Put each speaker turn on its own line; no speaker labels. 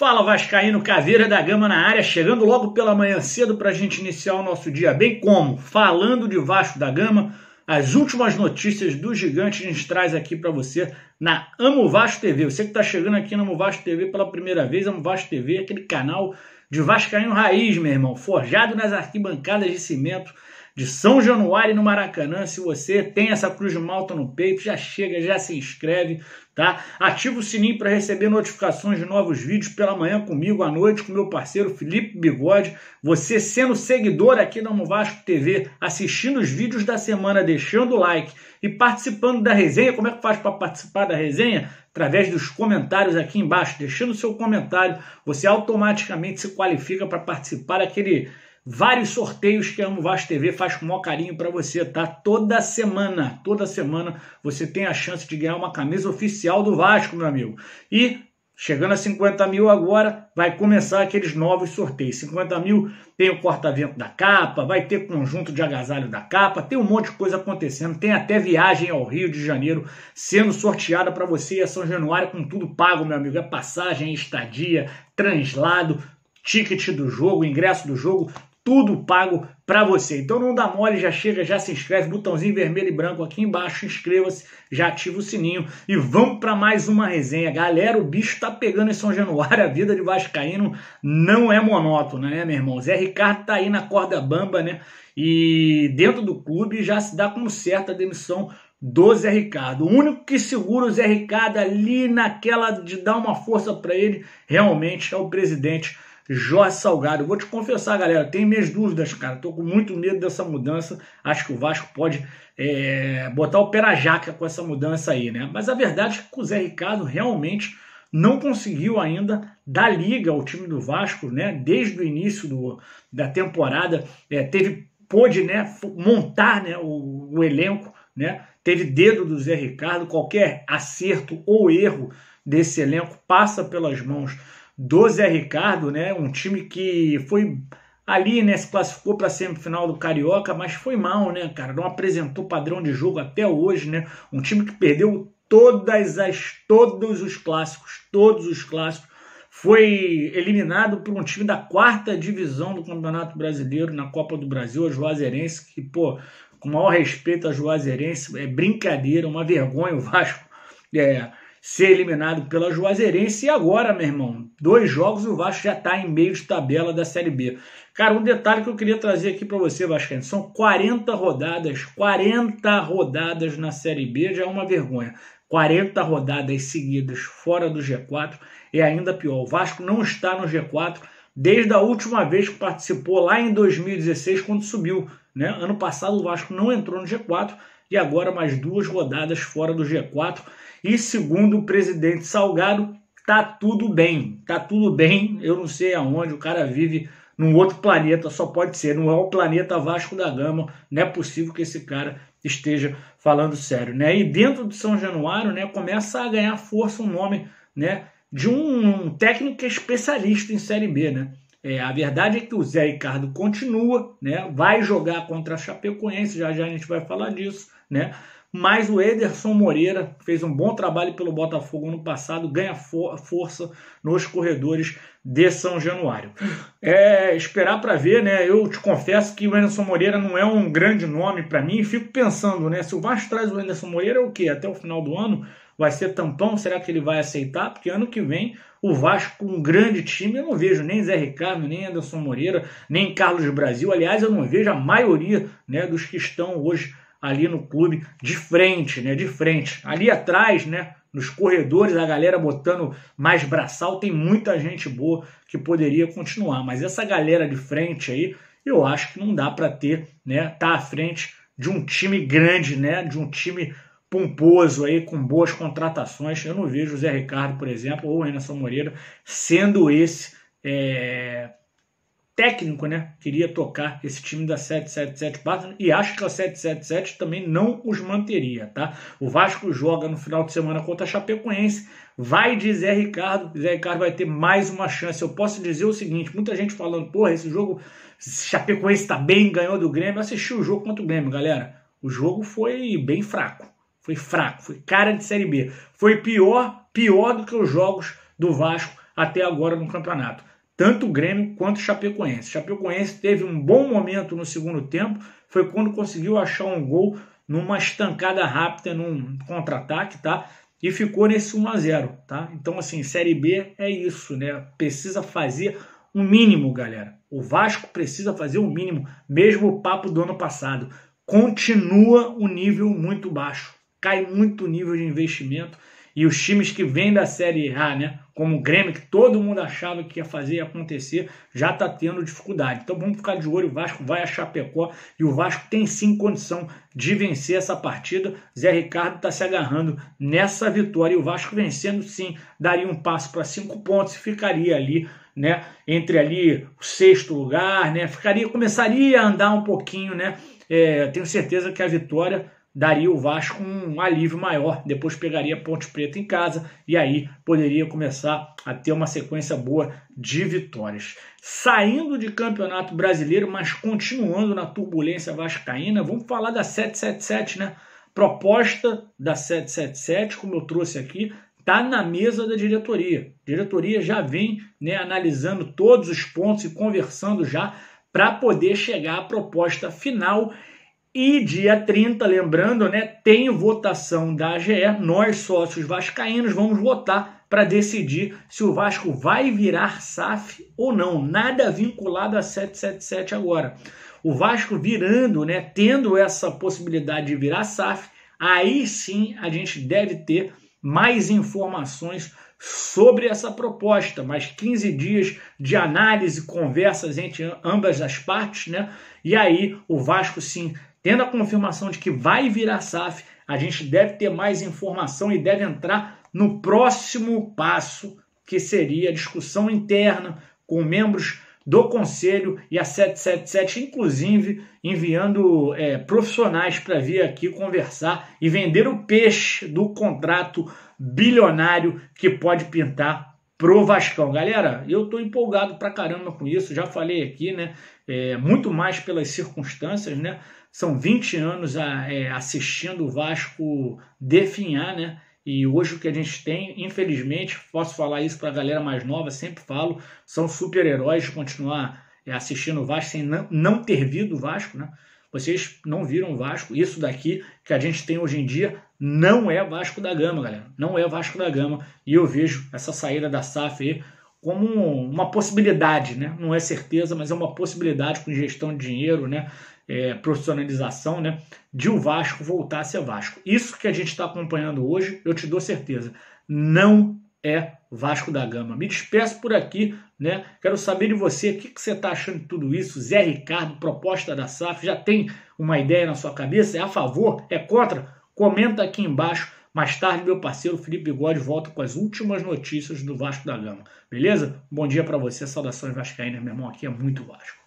Fala Vascaíno, Caveira da Gama na área, chegando logo pela manhã cedo para a gente iniciar o nosso dia bem como? Falando de Vasco da Gama, as últimas notícias do gigante a gente traz aqui para você na Amo Vasco TV. Você que está chegando aqui na Amo Vasco TV pela primeira vez, Amo Vasco TV é aquele canal de Vascaíno Raiz, meu irmão, forjado nas arquibancadas de cimento de São Januário no Maracanã. Se você tem essa cruz de malta no peito, já chega, já se inscreve, tá? Ativa o sininho para receber notificações de novos vídeos pela manhã comigo, à noite com meu parceiro Felipe Bigode. Você sendo seguidor aqui da Vasco TV, assistindo os vídeos da semana, deixando o like e participando da resenha. Como é que faz para participar da resenha? Através dos comentários aqui embaixo, deixando o seu comentário, você automaticamente se qualifica para participar daquele vários sorteios que a Amo Vasco TV faz com o maior carinho para você, tá? Toda semana, toda semana você tem a chance de ganhar uma camisa oficial do Vasco, meu amigo. E chegando a 50 mil agora, vai começar aqueles novos sorteios. 50 mil tem o corta-vento da capa, vai ter conjunto de agasalho da capa, tem um monte de coisa acontecendo, tem até viagem ao Rio de Janeiro sendo sorteada para você e a São Januário com tudo pago, meu amigo. É passagem, é estadia, translado, ticket do jogo, ingresso do jogo, tudo pago para você. Então não dá mole, já chega, já se inscreve, botãozinho vermelho e branco aqui embaixo, inscreva-se, já ativa o sininho e vamos para mais uma resenha. Galera, o bicho tá pegando em São Januário, a vida de vascaíno não é monótona, né, meu irmão? Zé Ricardo tá aí na corda bamba, né? E dentro do clube já se dá como certa a demissão do Zé Ricardo. O único que segura o Zé Ricardo ali naquela de dar uma força para ele realmente é o presidente Jó Salgado. Eu vou te confessar, galera, tenho minhas dúvidas, cara. Tô com muito medo dessa mudança. Acho que o Vasco pode é, botar o pé na jaca com essa mudança aí, né? Mas a verdade é que o Zé Ricardo realmente não conseguiu ainda dar liga ao time do Vasco, né? Desde o início do, da temporada, é, teve pôde né, montar né, o, o elenco, né? Teve dedo do Zé Ricardo. Qualquer acerto ou erro desse elenco passa pelas mãos do Zé Ricardo, né? Um time que foi ali, né? Se classificou para a semifinal do Carioca, mas foi mal, né, cara? Não apresentou padrão de jogo até hoje, né? Um time que perdeu todas as, todos os clássicos, todos os clássicos. Foi eliminado por um time da quarta divisão do Campeonato Brasileiro na Copa do Brasil, a Juazeirense, que, pô, com o maior respeito a Juazeirense, é brincadeira, uma vergonha o Vasco. É, ser eliminado pela Juazeirense. E agora, meu irmão, dois jogos o Vasco já está em meio de tabela da Série B. Cara, um detalhe que eu queria trazer aqui para você, Vascaíno, são 40 rodadas, 40 rodadas na Série B, já é uma vergonha. 40 rodadas seguidas fora do G4 é ainda pior. O Vasco não está no G4 desde a última vez que participou lá em 2016, quando subiu. Né? Ano passado o Vasco não entrou no G4, e agora mais duas rodadas fora do G4. E segundo o presidente Salgado, tá tudo bem, tá tudo bem. Eu não sei aonde o cara vive num outro planeta, só pode ser, não é o planeta Vasco da Gama, não é possível que esse cara esteja falando sério, né? E dentro de São Januário, né, começa a ganhar força o um nome, né, de um, técnico que é especialista em Série B, né? É, a verdade é que o Zé Ricardo continua, né? Vai jogar contra a Chapecoense, já já a gente vai falar disso né? Mas o Ederson Moreira fez um bom trabalho pelo Botafogo ano passado, ganha for força nos corredores de São Januário. É, esperar para ver, né? Eu te confesso que o Ederson Moreira não é um grande nome para mim. Fico pensando, né? Se o Vasco traz o Ederson Moreira, é o quê? Até o final do ano vai ser tampão? Será que ele vai aceitar? Porque ano que vem o Vasco, um grande time, eu não vejo nem Zé Ricardo, nem Anderson Moreira, nem Carlos Brasil. Aliás, eu não vejo a maioria né, dos que estão hoje ali no clube, de frente, né? De frente. Ali atrás, né? Nos corredores, a galera botando mais braçal, tem muita gente boa que poderia continuar. Mas essa galera de frente aí, eu acho que não dá para ter, né? Tá à frente de um time grande, né? De um time pomposo aí, com boas contratações. Eu não vejo o Zé Ricardo, por exemplo, ou o Renação Moreira sendo esse é, técnico, né, queria tocar esse time da 777 Barton e acho que a 777 também não os manteria, tá? O Vasco joga no final de semana contra a Chapecoense, vai dizer Ricardo, Zé Ricardo vai ter mais uma chance. Eu posso dizer o seguinte, muita gente falando, porra, esse jogo Chapecoense tá bem, ganhou do Grêmio. Eu assisti o jogo contra o Grêmio, galera. O jogo foi bem fraco. Foi fraco, foi cara de série B. Foi pior, pior do que os jogos do Vasco até agora no campeonato tanto o Grêmio quanto o Chapecoense. Chapecoense teve um bom momento no segundo tempo, foi quando conseguiu achar um gol numa estancada rápida, num contra-ataque, tá? E ficou nesse 1 a 0, tá? Então assim, Série B é isso, né? Precisa fazer um mínimo, galera. O Vasco precisa fazer o um mínimo, mesmo o papo do ano passado. Continua o nível muito baixo. Cai muito o nível de investimento e os times que vêm da Série A, né? como o Grêmio, que todo mundo achava que ia fazer e acontecer, já está tendo dificuldade. Então vamos ficar de olho, o Vasco vai a Chapecó e o Vasco tem sim condição de vencer essa partida. Zé Ricardo está se agarrando nessa vitória e o Vasco vencendo sim, daria um passo para cinco pontos e ficaria ali né, entre ali o sexto lugar, né, ficaria, começaria a andar um pouquinho, né, é, tenho certeza que a vitória daria o Vasco um alívio maior, depois pegaria Ponte Preta em casa e aí poderia começar a ter uma sequência boa de vitórias. Saindo de Campeonato Brasileiro, mas continuando na turbulência vascaína, vamos falar da 777, né? Proposta da 777, como eu trouxe aqui, está na mesa da diretoria. A diretoria já vem né, analisando todos os pontos e conversando já para poder chegar à proposta final e dia 30, lembrando, né, tem votação da AGE, nós sócios vascaínos vamos votar para decidir se o Vasco vai virar SAF ou não. Nada vinculado a 777 agora. O Vasco virando, né, tendo essa possibilidade de virar SAF, aí sim a gente deve ter mais informações sobre essa proposta, mais 15 dias de análise, conversas entre ambas as partes, né? E aí o Vasco sim Tendo a confirmação de que vai virar SAF, a gente deve ter mais informação e deve entrar no próximo passo, que seria a discussão interna com membros do Conselho e a 777, inclusive enviando é, profissionais para vir aqui conversar e vender o peixe do contrato bilionário que pode pintar pro Vascão. Galera, eu estou empolgado pra caramba com isso, já falei aqui, né? É, muito mais pelas circunstâncias, né? São 20 anos a, é, assistindo o Vasco definhar, né? E hoje o que a gente tem, infelizmente, posso falar isso para a galera mais nova, sempre falo, são super-heróis continuar é assistindo o Vasco, sem não, não ter visto o Vasco, né? Vocês não viram o Vasco. Isso daqui que a gente tem hoje em dia não é Vasco da Gama, galera. Não é Vasco da Gama. E eu vejo essa saída da SAF aí como uma possibilidade, né? Não é certeza, mas é uma possibilidade com gestão de dinheiro, né? É, profissionalização, né? De o Vasco voltar a ser Vasco. Isso que a gente está acompanhando hoje, eu te dou certeza, não é Vasco da Gama. Me despeço por aqui, né? Quero saber de você o que, que você está achando de tudo isso. Zé Ricardo, proposta da SAF, já tem uma ideia na sua cabeça? É a favor? É contra? Comenta aqui embaixo. Mais tarde, meu parceiro Felipe Gode volta com as últimas notícias do Vasco da Gama. Beleza? Bom dia para você, saudações vascaínas, meu irmão. Aqui é muito Vasco.